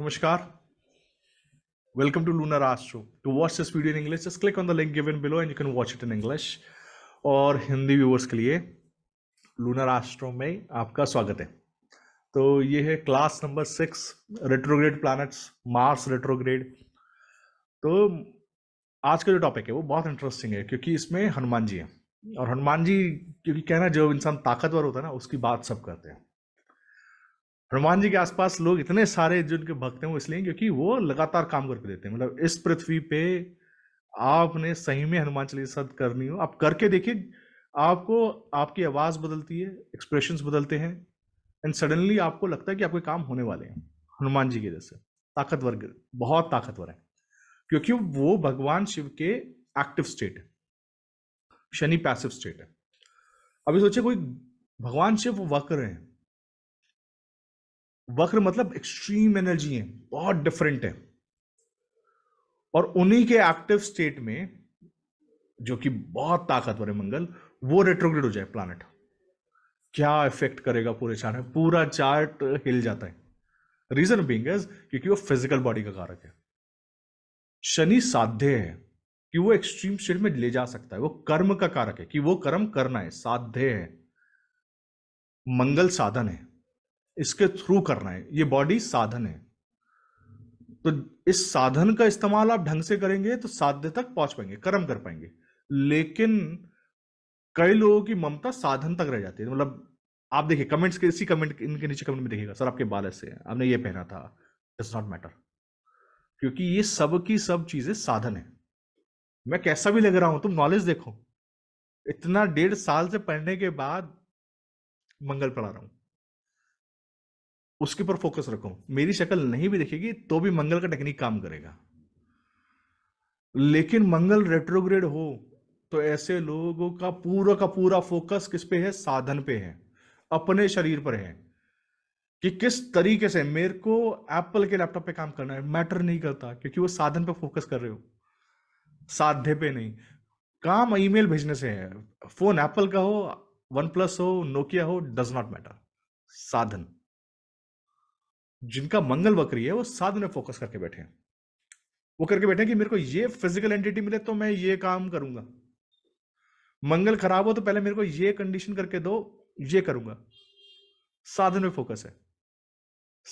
नमस्कार welcome to Lunar Astro to watch this video in English just click on the link given below and you can watch it in English और Hindi viewers के लिए lunar astro में आपका स्वागत है तो ये है class number six retrograde planets Mars retrograde तो आज का जो टॉपिक है वो बहुत इंटरेस्टिंग है क्योंकि इसमें हनुमान जी हैं और हनुमान जी क्योंकि कहना जो इंसान ताकतवर होता है ना उसकी बात सब करते हैं हनुमान जी के आसपास लोग इतने सारे जिनके भक्त हैं वो इसलिए क्योंकि वो लगातार काम करके देते हैं मतलब इस पृथ्वी पे आपने सही में हनुमान चालीसा करनी हो आप करके देखिए आपको आपकी आवाज़ बदलती है एक्सप्रेशन बदलते हैं एंड सडनली आपको लगता है कि आपके काम होने वाले हैं हनुमान जी की वजह से ताकतवर बहुत ताकतवर हैं क्योंकि वो भगवान शिव के एक्टिव स्टेट है शनि पैसिव स्टेट है अभी सोचिए कोई भगवान शिव वक्र हैं वक्र मतलब एक्सट्रीम एनर्जी है बहुत डिफरेंट है और उन्हीं के एक्टिव स्टेट में जो कि बहुत ताकतवर है मंगल वो रेट्रोग्रेड हो जाए प्लानट क्या इफेक्ट करेगा पूरे चार्ट में पूरा चार्ट हिल जाता है रीजन बींग क्योंकि वो फिजिकल बॉडी का कारक है शनि साध्य है कि वो एक्सट्रीम स्टेट में ले जा सकता है वो कर्म का कारक है कि वो कर्म करना है साध्य है मंगल साधन है इसके थ्रू करना है ये बॉडी साधन है तो इस साधन का इस्तेमाल आप ढंग से करेंगे तो साध्य तक पहुंच पाएंगे कर्म कर पाएंगे लेकिन कई लोगों की ममता साधन तक रह जाती है मतलब आप देखिए कमेंट्स के इसी कमेंट इनके नीचे कमेंट में देखिएगा सर आपके बाल ऐसे हैं आपने ये पहना था डज नॉट मैटर क्योंकि ये सब की सब चीजें साधन है मैं कैसा भी लग रहा हूं तुम नॉलेज देखो इतना डेढ़ साल से पढ़ने के बाद मंगल पढ़ा रहा हूं उसके ऊपर फोकस रखो मेरी शक्ल नहीं भी दिखेगी तो भी मंगल का टेक्निक काम करेगा लेकिन मंगल रेट्रोग्रेड हो तो ऐसे लोगों का पूरा का पूरा फोकस किस पे है साधन पे है अपने शरीर पर है कि किस तरीके से मेरे को एप्पल के लैपटॉप पे काम करना है मैटर नहीं करता क्योंकि वो साधन पे फोकस कर रहे हो साधे पे नहीं काम ईमेल भेजने से है फोन एप्पल का हो वन प्लस हो नोकिया हो डज नॉट मैटर साधन जिनका मंगल वक्री है वो साधु में फोकस करके बैठे हैं वो करके बैठे हैं कि मेरे को ये फिजिकल एंटिटी मिले तो मैं ये काम करूंगा मंगल खराब हो तो पहले मेरे को ये कंडीशन करके दो ये करूंगा साधन में फोकस है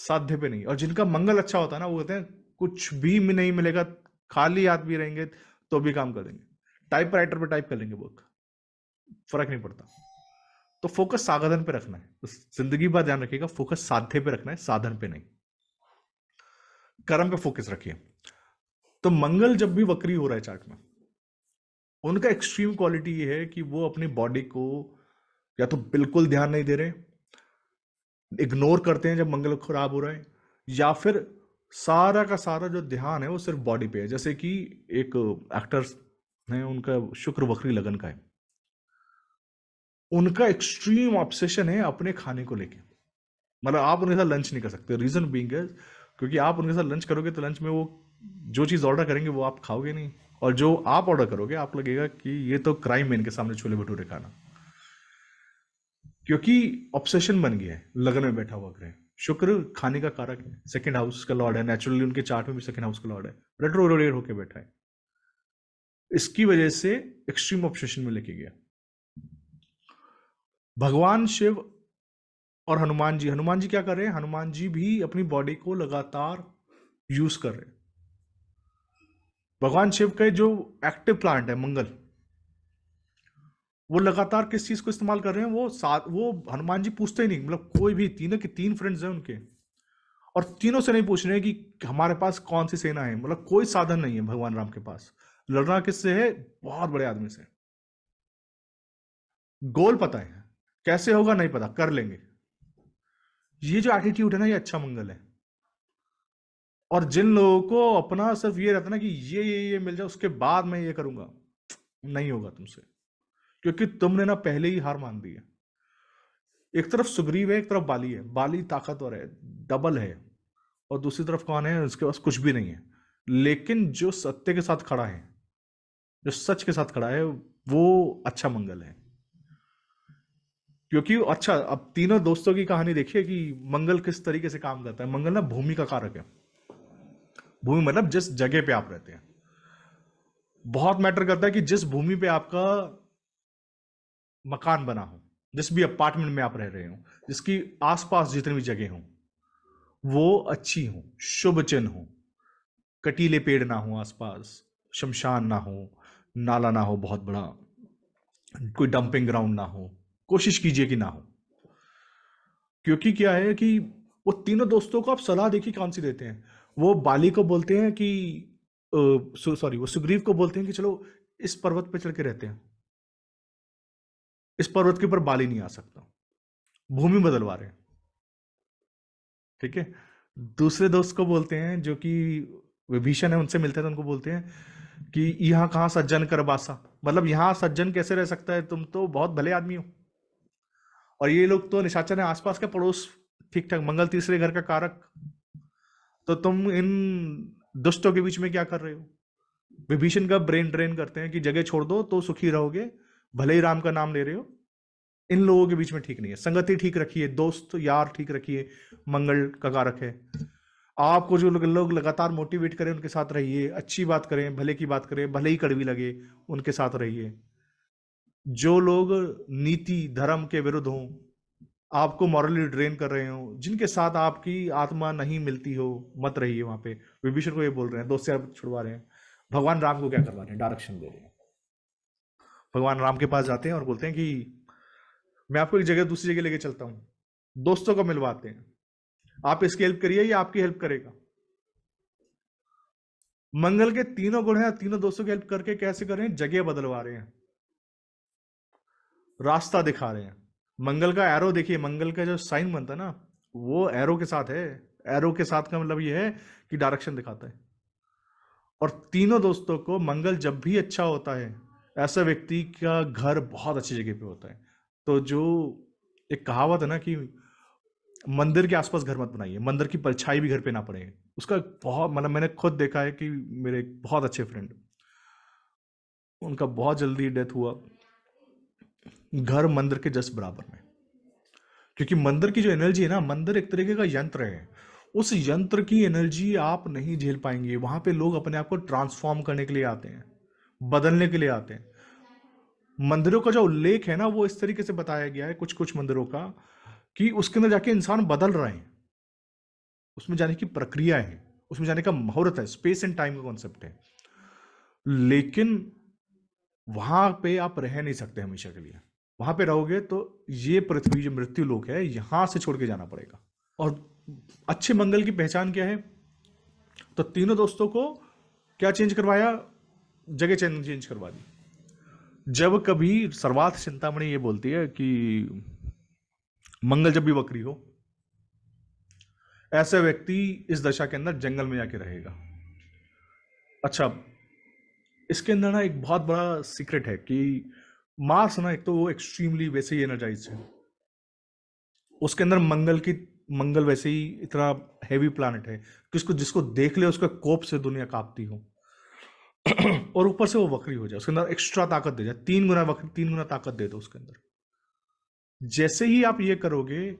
साध्य पे नहीं और जिनका मंगल अच्छा होता है ना वो कहते हैं कुछ भी नहीं मिलेगा खाली हाथ भी रहेंगे तो भी काम करेंगे टाइप राइटर पर टाइप कर लेंगे वर्क फर्क नहीं पड़ता तो फोकस साधन पे रखना है तो जिंदगी भर ध्यान रखिएगा फोकस साध्य पे रखना है साधन पे नहीं कर्म पे फोकस रखिए तो मंगल जब भी वक्री हो रहा है चार्ट में उनका एक्सट्रीम क्वालिटी ये है कि वो अपनी बॉडी को या तो बिल्कुल ध्यान नहीं दे रहे इग्नोर करते हैं जब मंगल खराब हो रहा है या फिर सारा का सारा जो ध्यान है वो सिर्फ बॉडी पे है जैसे कि एक एक्टर्स ने उनका शुक्र वक्री लगन का है उनका एक्सट्रीम ऑब्सेशन है अपने खाने को लेके मतलब आप उनके साथ लंच नहीं कर सकते रीजन बींग क्योंकि आप उनके साथ लंच करोगे तो लंच में वो जो चीज़ ऑर्डर करेंगे वो आप खाओगे नहीं और जो आप ऑर्डर करोगे आप लगेगा कि ये तो क्राइम है इनके सामने छोले भटूरे खाना क्योंकि ऑब्सेशन बन गया है लगन में बैठा हुआ ग्रह शुक्र खाने का कारक है सेकेंड हाउस का लॉर्ड है नेचुरली उनके चार्ट में भी सेकेंड हाउस का लॉर्ड है रेट्रोरोडेट होके बैठा है इसकी वजह से एक्सट्रीम ऑब्सेशन में लेके गया भगवान शिव और हनुमान जी हनुमान जी क्या कर रहे हैं हनुमान जी भी अपनी बॉडी को लगातार यूज कर रहे हैं भगवान शिव के जो एक्टिव प्लांट है मंगल वो लगातार किस चीज को इस्तेमाल कर रहे हैं वो साथ वो हनुमान जी पूछते ही नहीं मतलब कोई भी तीनों के तीन फ्रेंड्स हैं उनके और तीनों से नहीं पूछ रहे हैं कि हमारे पास कौन सी सेना है मतलब कोई साधन नहीं है भगवान राम के पास लड़ना किससे है बहुत बड़े आदमी से गोल पता है कैसे होगा नहीं पता कर लेंगे ये जो एटीट्यूड है ना ये अच्छा मंगल है और जिन लोगों को अपना सिर्फ ये रहता ना कि ये ये ये मिल जाए उसके बाद मैं ये करूंगा नहीं होगा तुमसे क्योंकि तुमने ना पहले ही हार मान दी है एक तरफ सुग्रीव है एक तरफ बाली है बाली ताकतवर है डबल है और दूसरी तरफ कौन है उसके पास कुछ भी नहीं है लेकिन जो सत्य के साथ खड़ा है जो सच के साथ खड़ा है वो अच्छा मंगल है क्योंकि अच्छा अब तीनों दोस्तों की कहानी देखिए कि मंगल किस तरीके से काम करता है मंगल ना भूमि का कारक है भूमि मतलब जिस जगह पे आप रहते हैं बहुत मैटर करता है कि जिस भूमि पे आपका मकान बना हो जिस भी अपार्टमेंट में आप रह रहे हो जिसकी आसपास जितनी भी जगह हो वो अच्छी हो शुभ चिन्ह हो कटीले पेड़ ना हो आसपास शमशान ना हो नाला ना हो बहुत बड़ा कोई डंपिंग ग्राउंड ना हो कोशिश कीजिए कि ना हो क्योंकि क्या है कि वो तीनों दोस्तों को आप सलाह देखिए कौन सी देते हैं वो बाली को बोलते हैं कि सॉरी वो सुग्रीव को बोलते हैं कि चलो इस पर्वत पे चढ़ के रहते हैं इस पर्वत के ऊपर बाली नहीं आ सकता भूमि बदलवा रहे ठीक है दूसरे दोस्त को बोलते हैं जो कि विभीषण है उनसे मिलते हैं तो उनको बोलते हैं कि यहां कहा सज्जन कर बासा मतलब यहां सज्जन कैसे रह सकता है तुम तो बहुत भले आदमी हो और ये लोग तो निशाचर है आसपास के पड़ोस ठीक ठाक मंगल तीसरे घर का कारक तो तुम इन दुष्टों के बीच में क्या कर रहे हो विभीषण का ब्रेन ड्रेन करते हैं कि जगह छोड़ दो तो सुखी रहोगे भले ही राम का नाम ले रहे हो इन लोगों के बीच में ठीक नहीं है संगति ठीक रखिए दोस्त यार ठीक रखिए मंगल का कारक है आपको जो लोग लगातार मोटिवेट करें उनके साथ रहिए अच्छी बात करें भले की बात करें भले ही कड़वी लगे उनके साथ रहिए जो लोग नीति धर्म के विरुद्ध हों आपको मॉरली ड्रेन कर रहे हो जिनके साथ आपकी आत्मा नहीं मिलती हो मत रहिए वहां पे विभीषण को ये बोल रहे हैं दोस्त यार छुड़वा रहे हैं भगवान राम को क्या करवा रहे हैं डायरेक्शन दे रहे हैं भगवान राम के पास जाते हैं और बोलते हैं कि मैं आपको एक जगह दूसरी जगह लेके चलता हूँ दोस्तों को मिलवाते हैं आप इसकी हेल्प करिए या आपकी हेल्प करेगा मंगल के तीनों गुण हैं तीनों दोस्तों की हेल्प करके कैसे कर रहे हैं जगह बदलवा रहे हैं रास्ता दिखा रहे हैं मंगल का एरो देखिए मंगल का जो साइन बनता है ना वो एरो के साथ है एरो के साथ का मतलब ये है कि डायरेक्शन दिखाता है और तीनों दोस्तों को मंगल जब भी अच्छा होता है ऐसा व्यक्ति का घर बहुत अच्छी जगह पे होता है तो जो एक कहावत है ना कि मंदिर के आसपास घर मत बनाइए मंदिर की परछाई भी घर पे ना पड़े उसका बहुत मतलब मैंने खुद देखा है कि मेरे बहुत अच्छे फ्रेंड उनका बहुत जल्दी डेथ हुआ घर मंदिर के जस्ट बराबर में क्योंकि मंदिर की जो एनर्जी है ना मंदिर एक तरीके का यंत्र है उस यंत्र की एनर्जी आप नहीं झेल पाएंगे वहां पे लोग अपने आप को ट्रांसफॉर्म करने के लिए आते हैं बदलने के लिए आते हैं मंदिरों का जो उल्लेख है ना वो इस तरीके से बताया गया है कुछ कुछ मंदिरों का कि उसके अंदर जाके इंसान बदल रहे हैं उसमें जाने की प्रक्रिया है उसमें जाने का मुहूर्त है स्पेस एंड टाइम का कॉन्सेप्ट है लेकिन वहां पे आप रह नहीं सकते हमेशा के लिए वहां पे रहोगे तो ये पृथ्वी जो मृत्यु लोक है यहां से छोड़ के जाना पड़ेगा और अच्छे मंगल की पहचान क्या है तो तीनों दोस्तों को क्या चेंज करवाया जगह चेंज चेंज करवा दी जब कभी सर्वार्थ चिंतामणि ये बोलती है कि मंगल जब भी वक्री हो ऐसा व्यक्ति इस दशा के अंदर जंगल में जाके रहेगा अच्छा इसके अंदर ना एक बहुत बड़ा सीक्रेट है कि मार्स ना एक तो वो एक्सट्रीमली वैसे ही एनर्जाइज है उसके अंदर मंगल की मंगल वैसे ही इतना हैवी प्लानट है किसको जिसको देख ले उसका कोप से दुनिया कांपती हो और ऊपर से वो वक्री हो जाए उसके अंदर एक्स्ट्रा ताकत दे जाए तीन गुना वक्री तीन गुना ताकत दे दो उसके अंदर जैसे ही आप ये करोगे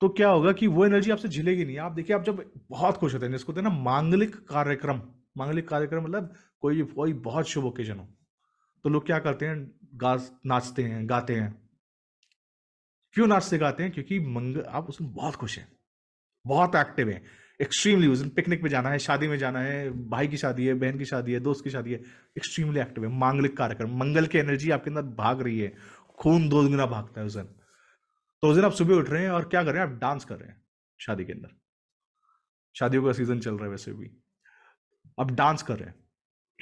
तो क्या होगा कि वो एनर्जी आपसे झिलेगी नहीं आप देखिए आप जब बहुत खुश होते हैं जिसको ना मांगलिक कार्यक्रम मांगलिक कार्यक्रम मतलब कोई कोई बहुत शुभ ओकेजन हो तो लोग क्या करते हैं गा नाचते हैं गाते हैं क्यों नाचते गाते हैं क्योंकि मंगल आप उसमें बहुत खुश हैं बहुत एक्टिव हैं एक्सट्रीमली उस दिन पिकनिक पे जाना है शादी में जाना है भाई की शादी है बहन की शादी है दोस्त की शादी है एक्सट्रीमली एक्टिव है मांगलिक कार्यक्रम मंगल की एनर्जी आपके अंदर भाग रही है खून दो दिन भागता है उस दिन तो उस दिन आप सुबह उठ रहे हैं और क्या कर रहे हैं आप डांस कर रहे हैं शादी के अंदर शादियों का सीजन चल रहा है वैसे भी आप डांस कर रहे हैं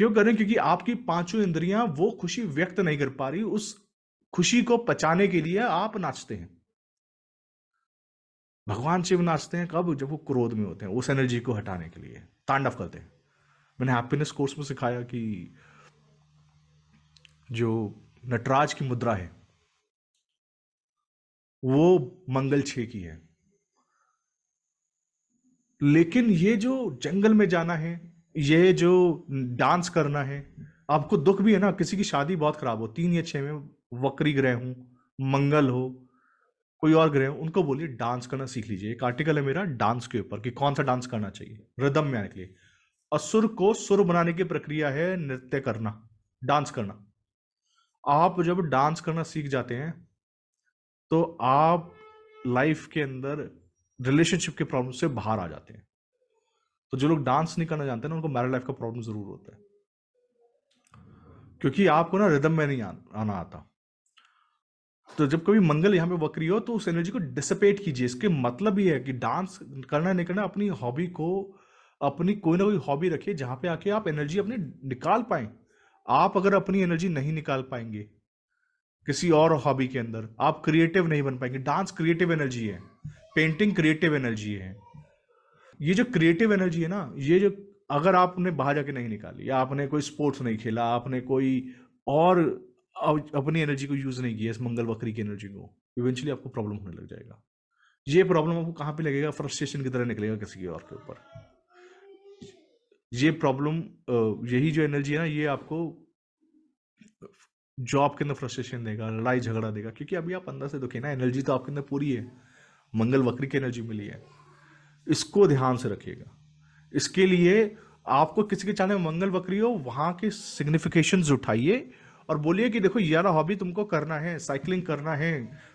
क्यों करें क्योंकि आपकी पांचों इंद्रियां वो खुशी व्यक्त नहीं कर पा रही उस खुशी को पचाने के लिए आप नाचते हैं भगवान शिव नाचते हैं कब जब वो क्रोध में होते हैं उस एनर्जी को हटाने के लिए तांडव करते हैं मैंने हैप्पीनेस कोर्स में सिखाया कि जो नटराज की मुद्रा है वो मंगल छे की है लेकिन ये जो जंगल में जाना है ये जो डांस करना है आपको दुख भी है ना किसी की शादी बहुत खराब हो तीन या छह में वक्री ग्रह हो मंगल हो कोई और ग्रह उनको बोलिए डांस करना सीख लीजिए एक आर्टिकल है मेरा डांस के ऊपर कि कौन सा डांस करना चाहिए रिदम में आने के लिए असुर को सुर बनाने की प्रक्रिया है नृत्य करना डांस करना आप जब डांस करना सीख जाते हैं तो आप लाइफ के अंदर रिलेशनशिप के प्रॉब्लम से बाहर आ जाते हैं तो जो लोग डांस नहीं करना जानते ना उनको मैरिड लाइफ का प्रॉब्लम जरूर होता है क्योंकि आपको ना रिदम में नहीं आना आता तो जब कभी मंगल यहां पे वक्री हो तो उस एनर्जी को डिसिपेट कीजिए इसके मतलब ये है कि डांस करना नहीं करना अपनी हॉबी को अपनी कोई ना कोई हॉबी रखिए जहां पे आके आप एनर्जी अपनी निकाल पाए आप अगर अपनी एनर्जी नहीं निकाल पाएंगे किसी और हॉबी के अंदर आप क्रिएटिव नहीं बन पाएंगे डांस क्रिएटिव एनर्जी है पेंटिंग क्रिएटिव एनर्जी है ये जो क्रिएटिव एनर्जी है ना ये जो अगर आपने बाहर जाके नहीं निकाली या आपने कोई स्पोर्ट्स नहीं खेला आपने कोई और अपनी एनर्जी को यूज़ नहीं किया इस मंगल बकरी की एनर्जी को इवेंचुअली आपको प्रॉब्लम होने लग जाएगा ये प्रॉब्लम आपको कहाँ पे लगेगा फ्रस्ट्रेशन की तरह निकलेगा किसी और के ऊपर ये प्रॉब्लम यही जो एनर्जी है ना ये आपको जॉब के अंदर फ्रस्ट्रेशन देगा लड़ाई झगड़ा देगा क्योंकि अभी आप अंदर से दुखे ना एनर्जी तो आपके अंदर पूरी है मंगल वक्री की एनर्जी मिली है इसको ध्यान से रखिएगा इसके लिए आपको किसी के चाहे मंगल बकरी हो वहां के सिग्निफिकेशन उठाइए और बोलिए कि देखो यार हॉबी तुमको करना है साइकिलिंग करना है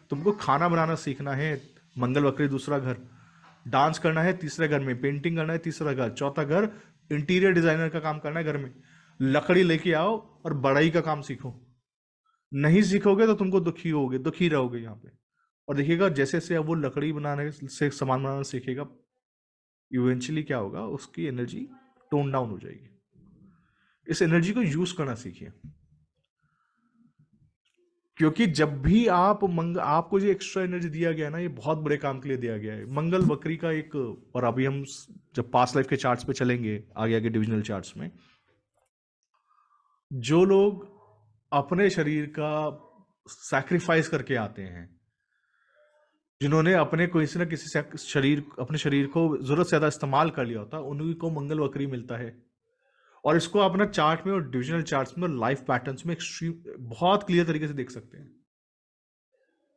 तुमको खाना बनाना सीखना है मंगल बकरी दूसरा घर डांस करना है तीसरे घर में पेंटिंग करना है तीसरा घर चौथा घर इंटीरियर डिजाइनर का काम करना है घर में लकड़ी लेके आओ और बड़ाई का काम सीखो नहीं सीखोगे तो तुमको दुखी होगे दुखी रहोगे यहाँ पे और देखिएगा जैसे जैसे अब वो लकड़ी बनाने से सामान बनाना सीखेगा इवेंचुअली क्या होगा उसकी एनर्जी टोन डाउन हो जाएगी इस एनर्जी को यूज करना सीखिए क्योंकि जब भी आप मंग आपको जो एक्स्ट्रा एनर्जी दिया गया है ना ये बहुत बड़े काम के लिए दिया गया है मंगल बकरी का एक और अभी हम जब पास लाइफ के चार्ट्स पे चलेंगे आगे आगे डिविजनल चार्ट्स में जो लोग अपने शरीर का सैक्रिफाइस करके आते हैं जिन्होंने अपने से ना किसी शरीर अपने शरीर को जरूरत से ज्यादा इस्तेमाल कर लिया होता है उन्हीं को मंगल वक्री मिलता है और इसको ना चार्ट में और डिविजनल चार्ट में और लाइफ पैटर्न में एक्सट्रीम बहुत क्लियर तरीके से देख सकते हैं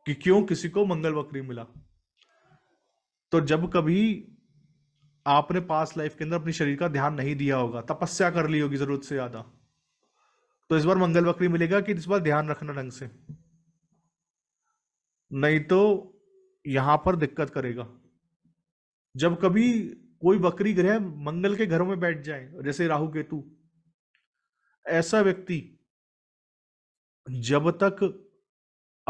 कि क्यों किसी को मंगल वक्री मिला तो जब कभी आपने पास लाइफ के अंदर अपने शरीर का ध्यान नहीं दिया होगा तपस्या कर ली होगी जरूरत से ज्यादा तो इस बार मंगल वक्री मिलेगा कि इस बार ध्यान रखना ढंग से नहीं तो यहां पर दिक्कत करेगा जब कभी कोई बकरी ग्रह मंगल के घरों में बैठ जाए जैसे राहु केतु ऐसा व्यक्ति जब तक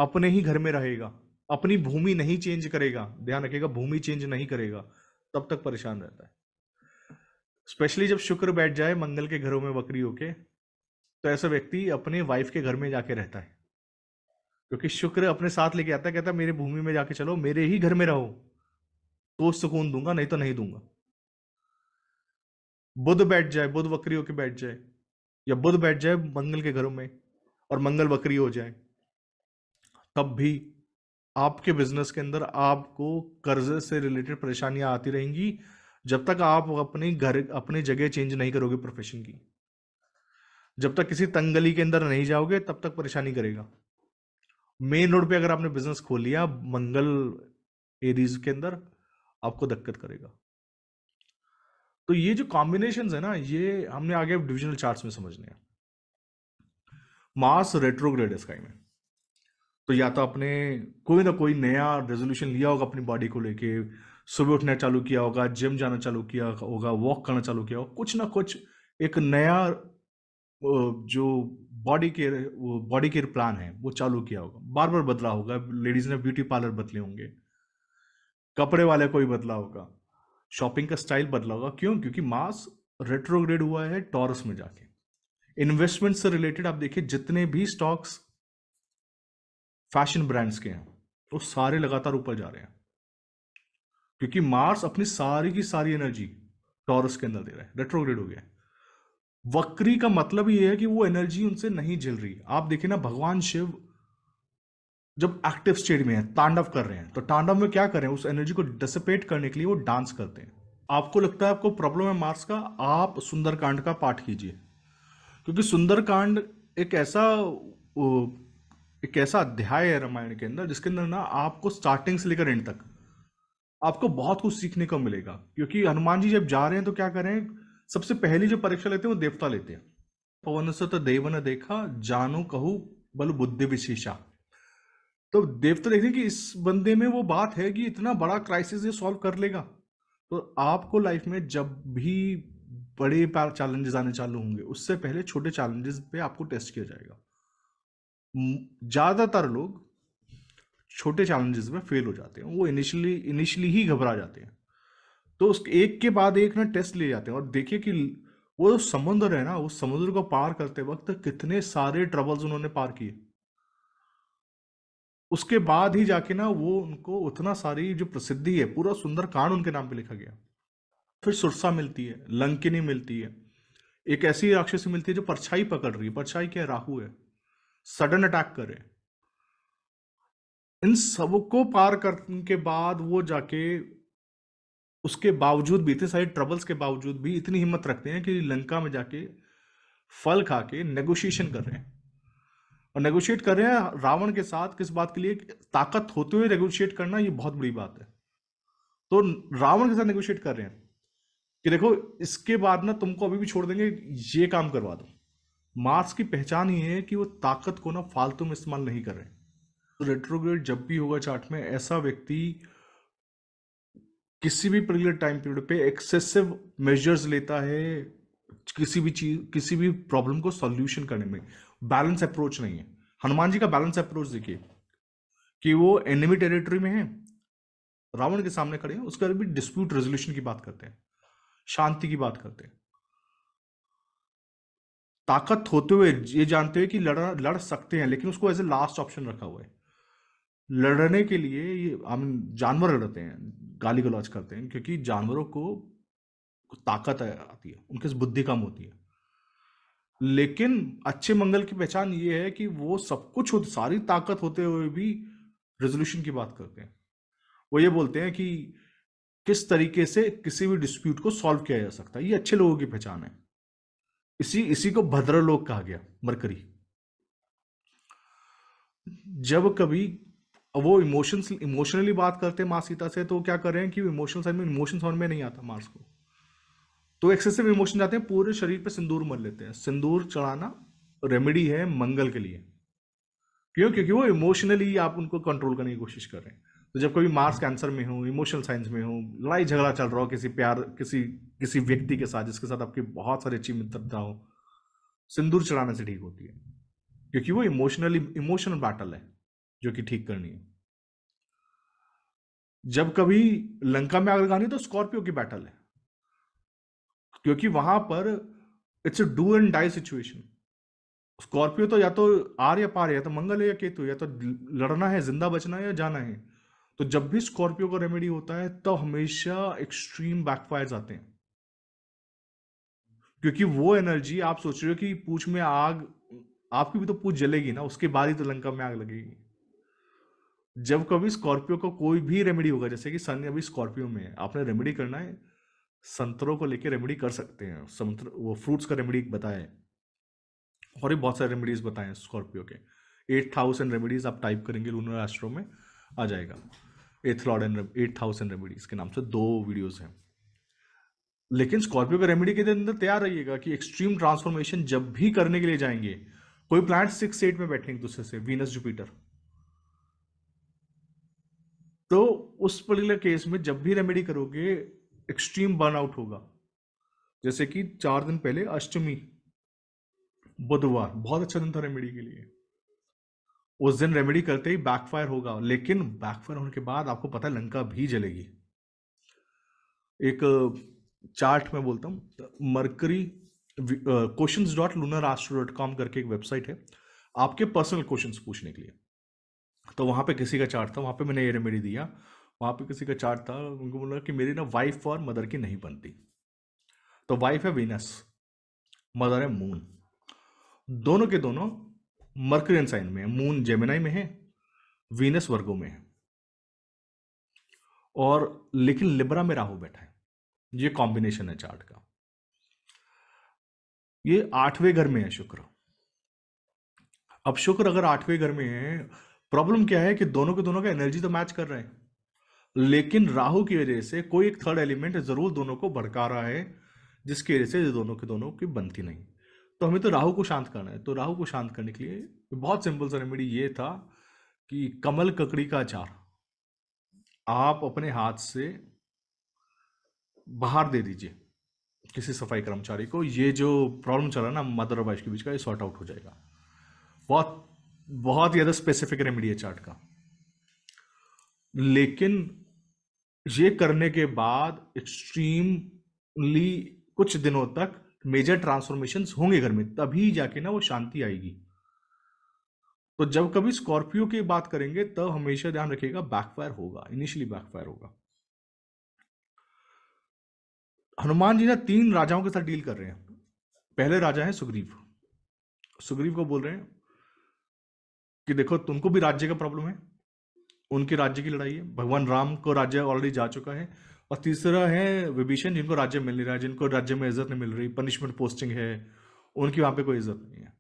अपने ही घर में रहेगा अपनी भूमि नहीं चेंज करेगा ध्यान रखेगा भूमि चेंज नहीं करेगा तब तक परेशान रहता है स्पेशली जब शुक्र बैठ जाए मंगल के घरों में बकरी होके तो ऐसा व्यक्ति अपने वाइफ के घर में जाके रहता है क्योंकि शुक्र अपने साथ लेके आता है कहता है मेरे भूमि में जाके चलो मेरे ही घर में रहो तो सुकून दूंगा नहीं तो नहीं दूंगा बुध बैठ जाए बुध बकरी होके बैठ जाए या बुध बैठ जाए मंगल के घरों में और मंगल बकरी हो जाए तब भी आपके बिजनेस के अंदर आपको कर्जे से रिलेटेड परेशानियां आती रहेंगी जब तक आप अपने घर अपनी जगह चेंज नहीं करोगे प्रोफेशन की जब तक किसी तंगली के अंदर नहीं जाओगे तब तक परेशानी करेगा मेन रोड पे अगर आपने बिजनेस खोल लिया मंगल एरीज के अंदर आपको दिक्कत करेगा तो ये जो कॉम्बिनेशन है ना ये हमने आगे डिविजनल चार्ट में समझने हैं मार्स रेट्रोग्रेड है स्काई में तो या तो आपने कोई ना कोई नया रेजोल्यूशन लिया होगा अपनी बॉडी को लेके सुबह उठना चालू किया होगा जिम जाना चालू किया होगा वॉक करना चालू किया होगा कुछ ना कुछ एक नया जो बॉडी केयर वो बॉडी केयर प्लान है वो चालू किया होगा बार बार बदला होगा लेडीज़ ने ब्यूटी पार्लर बदले होंगे कपड़े वाले को कोई बदला होगा शॉपिंग का स्टाइल बदला होगा क्यों क्योंकि मास रेट्रोग्रेड हुआ है टॉरस में जाके इन्वेस्टमेंट से रिलेटेड आप देखिए जितने भी स्टॉक्स फैशन ब्रांड्स के हैं वो तो सारे लगातार ऊपर जा रहे हैं क्योंकि मार्स अपनी सारी की सारी एनर्जी टॉरस के अंदर दे रहा है रेट्रोग्रेड हो गया है वक्री का मतलब ये है कि वो एनर्जी उनसे नहीं झिल रही आप देखिए ना भगवान शिव जब एक्टिव स्टेट में है तांडव कर रहे हैं तो तांडव में क्या करें उस एनर्जी को डिसिपेट करने के लिए वो डांस करते हैं आपको लगता है आपको प्रॉब्लम है मार्स का आप सुंदरकांड का पाठ कीजिए क्योंकि सुंदरकांड एक ऐसा एक ऐसा अध्याय है रामायण के अंदर जिसके अंदर ना आपको स्टार्टिंग से लेकर एंड तक आपको बहुत कुछ सीखने को मिलेगा क्योंकि हनुमान जी जब जा रहे हैं तो क्या करें सबसे पहली जो परीक्षा लेते हैं वो देवता लेते हैं पवन तो देव ने देखा जानो कहू बल बुद्धि विशेषा तो देवता देखते हैं कि इस बंदे में वो बात है कि इतना बड़ा क्राइसिस ये सॉल्व कर लेगा तो आपको लाइफ में जब भी बड़े चैलेंजेस आने चालू होंगे उससे पहले छोटे चैलेंजेस पे आपको टेस्ट किया जाएगा ज़्यादातर लोग छोटे चैलेंजेस में फेल हो जाते हैं वो इनिशियली इनिशियली ही घबरा जाते हैं तो उस एक के बाद एक ना टेस्ट ले जाते हैं और देखिए कि वो जो समुद्र है ना उस समुद्र को पार करते वक्त कितने सारे ट्रबल्स उन्होंने पार किए उसके बाद ही जाके ना वो उनको उतना सारी जो प्रसिद्धि है पूरा सुंदर कांड उनके नाम पे लिखा गया फिर सुरसा मिलती है लंकिनी मिलती है एक ऐसी राक्षसी मिलती है जो परछाई पकड़ रही है परछाई क्या राहु है सडन अटैक करे इन सबको पार करने के बाद वो जाके उसके बावजूद भी इतने सारे ट्रबल्स के बावजूद भी इतनी हिम्मत रखते हैं कि लंका में जाके फल खा के नेगोशिएशन कर रहे हैं और नेगोशिएट कर रहे हैं रावण के साथ किस बात के लिए ताकत होते हुए नेगोशिएट करना ये बहुत बड़ी बात है तो रावण के साथ नेगोशिएट कर रहे हैं कि देखो इसके बाद ना तुमको अभी भी छोड़ देंगे ये काम करवा दो मार्स की पहचान ही है कि वो ताकत को ना फालतू में इस्तेमाल नहीं कर रहे तो रेट्रोग्रेड जब भी होगा चार्ट में ऐसा व्यक्ति किसी भी पर्टिकुलर टाइम पीरियड पे एक्सेसिव मेजर्स लेता है किसी भी चीज किसी भी प्रॉब्लम को सॉल्यूशन करने में बैलेंस अप्रोच नहीं है हनुमान जी का बैलेंस अप्रोच देखिए कि वो एनिमी टेरिटरी में है रावण के सामने खड़े हैं उसके बाद भी डिस्प्यूट रेजोल्यूशन की बात करते हैं शांति की बात करते हैं ताकत होते हुए ये जानते हुए कि लड़ा लड़ सकते हैं लेकिन उसको एज ए लास्ट ऑप्शन रखा हुआ है लड़ने के लिए ये हम जानवर लड़ते हैं गाली गलौज करते हैं क्योंकि जानवरों को ताकत आती है उनके बुद्धि कम होती है लेकिन अच्छे मंगल की पहचान ये है कि वो सब कुछ सारी ताकत होते हुए भी रेजोल्यूशन की बात करते हैं वो ये बोलते हैं कि किस तरीके से किसी भी डिस्प्यूट को सॉल्व किया जा सकता है ये अच्छे लोगों की पहचान है इसी इसी को भद्र लोग कहा गया मरकरी जब कभी वो इमोशंस इमोशनली बात करते हैं माँ सीता से तो क्या कर रहे हैं कि इमोशनल साइड में इमोशन साउंड में नहीं आता मार्स को तो एक्सेसिव इमोशन जाते हैं पूरे शरीर पे सिंदूर मर लेते हैं सिंदूर चढ़ाना रेमेडी है मंगल के लिए क्यों क्योंकि वो इमोशनली आप उनको कंट्रोल करने की कोशिश कर रहे हैं तो जब कभी मार्स कैंसर में हो इमोशनल साइंस में हो लड़ाई झगड़ा चल रहा हो किसी प्यार किसी किसी व्यक्ति के साथ जिसके साथ आपकी बहुत सारी अच्छी मित्रता हो सिंदूर चढ़ाने से ठीक होती है क्योंकि वो इमोशनली इमोशनल बैटल है जो कि ठीक करनी है जब कभी लंका में आग लगानी तो स्कॉर्पियो की बैटल है क्योंकि वहां पर it's a do and die situation Scorpio तो या तो आर या पार या तो मंगल है या केतु या तो लड़ना है जिंदा बचना है या जाना है तो जब भी स्कॉर्पियो का रेमेडी होता है तब तो हमेशा एक्सट्रीम बैकफायर आते हैं क्योंकि वो एनर्जी आप सोच रहे हो कि पूछ में आग आपकी भी तो पूछ जलेगी ना उसके बाद ही तो लंका में आग लगेगी जब कभी स्कॉर्पियो को कोई भी रेमेडी होगा जैसे कि सन अभी स्कॉर्पियो में है आपने रेमेडी करना है संतरों को लेके रेमेडी कर सकते हैं संतर वो फ्रूट्स का रेमेडी बताए और भी बहुत सारे रेमेडीज बताएं स्कॉर्पियो के एट थाउजेंड रेमेडीज आप टाइप करेंगे लूनर एस्ट्रो में आ जाएगा एथ एंड एट थाउजेंड रेमेडीज के नाम से दो वीडियोज हैं लेकिन स्कॉर्पियो के रेमेडी के अंदर तैयार रहिएगा कि एक्सट्रीम ट्रांसफॉर्मेशन जब भी करने के लिए जाएंगे कोई प्लांट सिक्स एट में बैठेंगे दूसरे से वीनस जुपिटर तो उस पर्टिकुलर केस में जब भी रेमेडी करोगे एक्सट्रीम बर्न आउट होगा जैसे कि चार दिन पहले अष्टमी बुधवार बहुत अच्छा दिन था रेमेडी के लिए उस दिन रेमेडी करते ही बैकफायर होगा लेकिन बैकफायर होने के बाद आपको पता है लंका भी जलेगी एक चार्ट में बोलता हूँ Mercury question dot Lunar Astro dot com करके एक वेबसाइट है आपके पर्सनल क्वेश्चन पूछने के लिए तो वहाँ पे किसी का चार्ट था वहाँ पे मैंने ये रेमेडी दिया वहाँ पे किसी का चार्ट था उनको बोला कि मेरी ना वाइफ और मदर की नहीं बनती तो वाइफ है वीनस मदर है मून दोनों के दोनों मर्करियन साइन में है मून जेमिनाई में है वीनस वर्गो में है और लेकिन लिब्रा में राहु बैठा है ये कॉम्बिनेशन है चार्ट का ये आठवें घर में है शुक्र अब शुक्र अगर आठवें घर में है प्रॉब्लम क्या है कि दोनों के दोनों का एनर्जी तो मैच कर रहे हैं लेकिन राहु की वजह से कोई एक थर्ड एलिमेंट जरूर दोनों को भड़का रहा है जिसकी वजह से दोनों के दोनों की बनती नहीं तो हमें तो राहु को शांत करना है तो राहु को शांत करने के लिए बहुत सिंपल सा रेमेडी ये था कि कमल ककड़ी का अचार आप अपने हाथ से बाहर दे दीजिए किसी सफाई कर्मचारी को ये जो प्रॉब्लम चल रहा है ना मदर और वाइफ के बीच का ये सॉर्ट आउट हो जाएगा बहुत बहुत ज़्यादा स्पेसिफिक रेमेडी है चार्ट का लेकिन ये करने के बाद एक्सट्रीमली कुछ दिनों तक मेजर ट्रांसफॉर्मेशन होंगे घर में तभी जाके ना वो शांति आएगी तो जब कभी स्कॉर्पियो की बात करेंगे तब तो हमेशा ध्यान रखिएगा बैकफायर होगा इनिशियली बैकफायर होगा हनुमान जी ना तीन राजाओं के साथ डील कर रहे हैं पहले राजा है सुग्रीव सुग्रीव को बोल रहे हैं कि देखो तुमको भी राज्य का प्रॉब्लम है उनके राज्य की लड़ाई है भगवान राम को राज्य ऑलरेडी जा चुका है और तीसरा है विभीषण जिनको राज्य मिल नहीं रहा है जिनको राज्य में इज्जत नहीं मिल रही पनिशमेंट पोस्टिंग है उनकी वहां पे कोई इज्जत नहीं है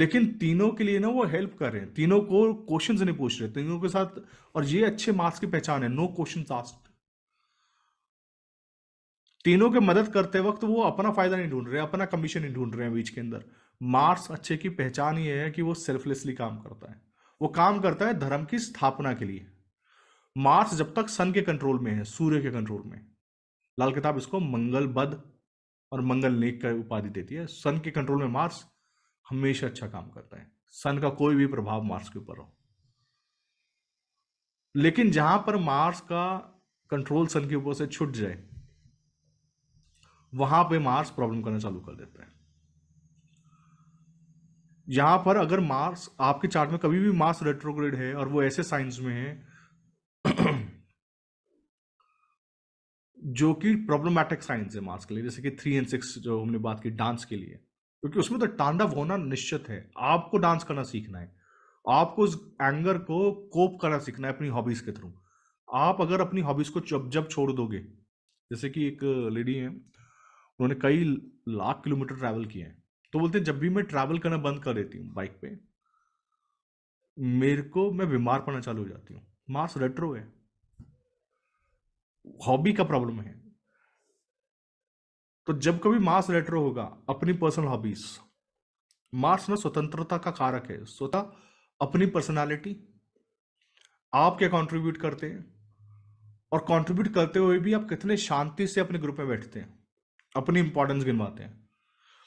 लेकिन तीनों के लिए ना वो हेल्प कर रहे हैं तीनों को क्वेश्चंस नहीं पूछ रहे तीनों के साथ और ये अच्छे मार्क्स की पहचान है नो क्वेश्चन आस्ट तीनों के मदद करते वक्त वो अपना फायदा नहीं ढूंढ रहे अपना कमीशन नहीं ढूंढ रहे हैं बीच के अंदर मार्स अच्छे की पहचान ये है कि वो सेल्फलेसली काम करता है वो काम करता है धर्म की स्थापना के लिए मार्स जब तक सन के कंट्रोल में है सूर्य के कंट्रोल में लाल किताब इसको मंगल बद और मंगल नेक का उपाधि देती है सन के कंट्रोल में मार्स हमेशा अच्छा काम करता है सन का कोई भी प्रभाव मार्स के ऊपर हो लेकिन जहां पर मार्स का कंट्रोल सन के ऊपर से छुट जाए वहां पे मार्स प्रॉब्लम करना चालू कर देता है यहां पर अगर मार्स आपके चार्ट में कभी भी मार्स रेट्रोग्रेड है और वो ऐसे साइंस में है जो कि प्रॉब्लमैटिक साइंस है मार्स के लिए जैसे कि थ्री एंड सिक्स जो हमने बात की डांस के लिए क्योंकि उसमें तो तांडव होना निश्चित है आपको डांस करना सीखना है आपको उस एंगर को कोप करना सीखना है अपनी हॉबीज के थ्रू आप अगर अपनी हॉबीज को जब जब छोड़ दोगे जैसे कि एक लेडी है उन्होंने कई लाख किलोमीटर ट्रैवल किए हैं तो बोलते हैं जब भी मैं ट्रैवल करना बंद कर देती हूँ बाइक पे मेरे को मैं बीमार पड़ना चालू हो जाती हूँ मार्स रेट्रो है हॉबी का प्रॉब्लम है तो जब कभी मार्स रेट्रो होगा अपनी पर्सनल हॉबीज मार्स ना स्वतंत्रता का कारक है स्वतः अपनी पर्सनालिटी आप क्या कंट्रीब्यूट करते हैं और कंट्रीब्यूट करते हुए भी आप कितने शांति से अपने ग्रुप में बैठते हैं अपनी इंपॉर्टेंस गिनवाते हैं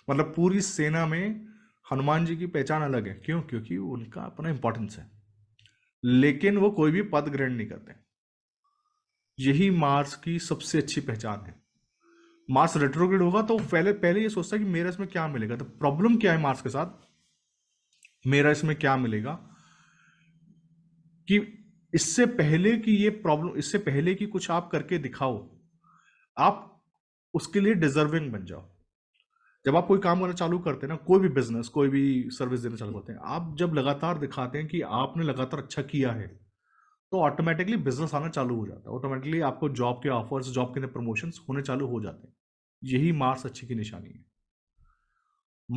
मतलब पूरी सेना में हनुमान जी की पहचान अलग है क्यों क्योंकि उनका अपना इंपॉर्टेंस है लेकिन वो कोई भी पद ग्रहण नहीं करते यही मार्स की सबसे अच्छी पहचान है मार्स रेट्रोग्रेड होगा तो पहले पहले ये सोचता है कि मेरा इसमें क्या मिलेगा तो प्रॉब्लम क्या है मार्स के साथ मेरा इसमें क्या मिलेगा कि इससे पहले कि ये प्रॉब्लम इससे पहले कि कुछ आप करके दिखाओ आप उसके लिए डिजर्विंग बन जाओ जब आप कोई काम करना चालू करते हैं ना कोई भी बिजनेस कोई भी सर्विस देना चालू करते हैं आप जब लगातार दिखाते हैं कि आपने लगातार अच्छा किया है तो ऑटोमेटिकली बिजनेस आना चालू हो जाता है ऑटोमेटिकली आपको जॉब के ऑफर्स जॉब के अंदर प्रमोशन होने चालू हो जाते हैं यही मार्स अच्छी की निशानी है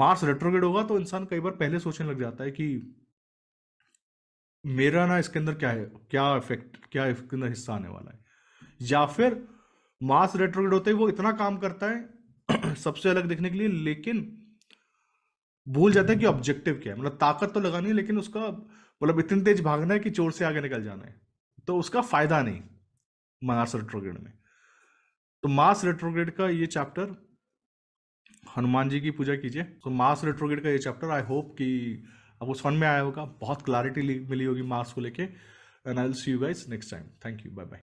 मार्स रेट्रोगेड होगा तो इंसान कई बार पहले सोचने लग जाता है कि मेरा ना इसके अंदर क्या है क्या इफेक्ट क्या इसके अंदर हिस्सा आने वाला है या फिर मास रेट्रोग्रेड होते ही वो इतना काम करता है सबसे अलग देखने के लिए लेकिन भूल जाता है कि ऑब्जेक्टिव क्या है मतलब ताकत तो लगानी है लेकिन उसका मतलब इतनी तेज भागना है कि चोर से आगे निकल जाना है तो उसका फायदा नहीं मास रेट्रोग्रेड में तो मास रेट्रोग्रेड का ये चैप्टर हनुमान जी की पूजा कीजिए तो मास रेट्रोग्रेड का ये चैप्टर आई होप कि आपको समझ में आया होगा बहुत क्लैरिटी मिली होगी मास को लेके and I will see you guys next time thank you bye bye